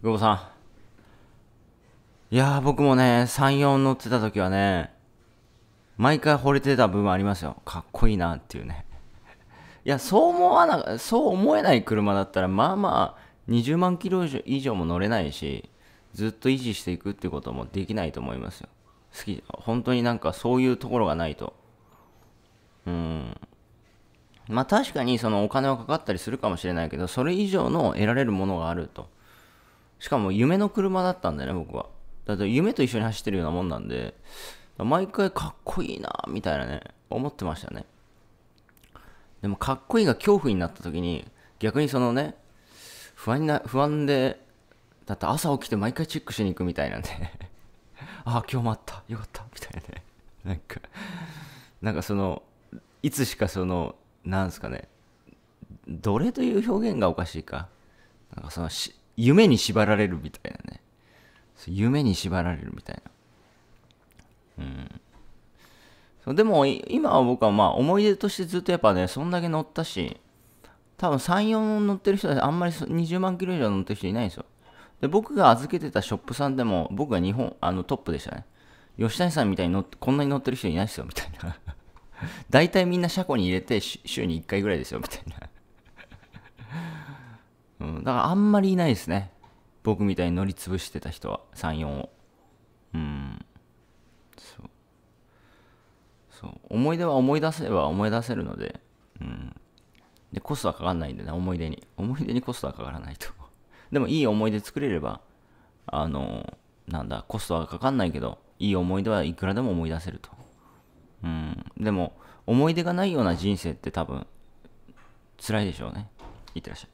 久保さん。いやー、僕もね、3、4乗ってた時はね、毎回惚れてた部分ありますよ。かっこいいなっていうね。いや、そう思わな、そう思えない車だったら、まあまあ、20万キロ以上も乗れないし、ずっと維持していくってこともできないと思いますよ。好き、本当になんかそういうところがないと。うん。まあ確かにそのお金はかかったりするかもしれないけど、それ以上の得られるものがあると。しかも夢の車だったんだよね、僕は。だって夢と一緒に走ってるようなもんなんで、毎回かっこいいな、みたいなね、思ってましたね。でもかっこいいが恐怖になった時に、逆にそのね、不安な、不安で、だって朝起きて毎回チェックしに行くみたいなんであ あ、今日もあった、よかった、みたいなね。なんか、なんかその、いつしかその、なんすかね、奴隷という表現がおかしいか。なんかそのし、夢に縛られるみたいなね。夢に縛られるみたいな。うん。でも、今は僕はまあ思い出としてずっとやっぱね、そんだけ乗ったし、多分3、4乗ってる人はあんまり20万キロ以上乗ってる人いないんですよ。で、僕が預けてたショップさんでも、僕が日本、あのトップでしたね。吉谷さんみたいに乗って、こんなに乗ってる人いないですよ、みたいな。大体みんな車庫に入れて週に1回ぐらいですよ、みたいなだからあんまりいないですね。僕みたいに乗り潰してた人は、3、4を。うん。そう。そう。思い出は思い出せば思い出せるので、うん。で、コストはかかんないんでね、思い出に。思い出にコストはかからないと。でも、いい思い出作れれば、あの、なんだ、コストはかかんないけど、いい思い出はいくらでも思い出せると。うん。でも、思い出がないような人生って多分、辛いでしょうね。いってらっしゃい。